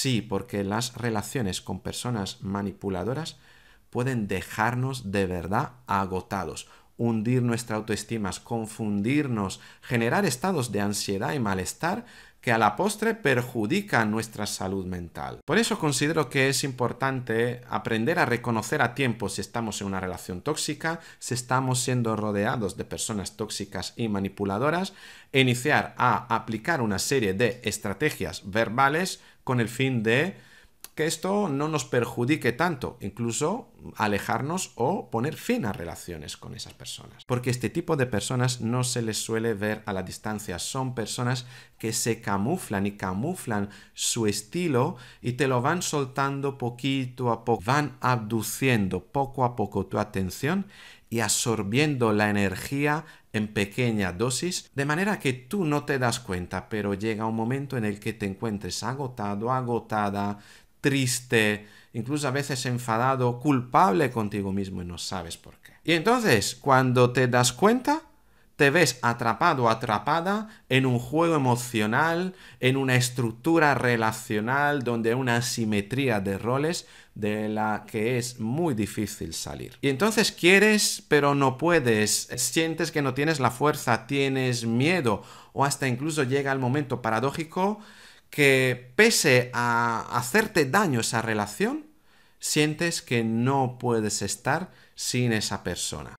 Sí, porque las relaciones con personas manipuladoras pueden dejarnos de verdad agotados hundir nuestra autoestima, confundirnos, generar estados de ansiedad y malestar que a la postre perjudican nuestra salud mental. Por eso considero que es importante aprender a reconocer a tiempo si estamos en una relación tóxica, si estamos siendo rodeados de personas tóxicas y manipuladoras, e iniciar a aplicar una serie de estrategias verbales con el fin de que esto no nos perjudique tanto, incluso alejarnos o poner fin a relaciones con esas personas. Porque este tipo de personas no se les suele ver a la distancia, son personas que se camuflan y camuflan su estilo y te lo van soltando poquito a poco, van abduciendo poco a poco tu atención y absorbiendo la energía en pequeña dosis, de manera que tú no te das cuenta, pero llega un momento en el que te encuentres agotado, agotada, triste, incluso a veces enfadado, culpable contigo mismo y no sabes por qué. Y entonces, cuando te das cuenta, te ves atrapado o atrapada en un juego emocional, en una estructura relacional donde hay una asimetría de roles de la que es muy difícil salir. Y entonces quieres, pero no puedes, sientes que no tienes la fuerza, tienes miedo o hasta incluso llega el momento paradójico que pese a hacerte daño esa relación, sientes que no puedes estar sin esa persona.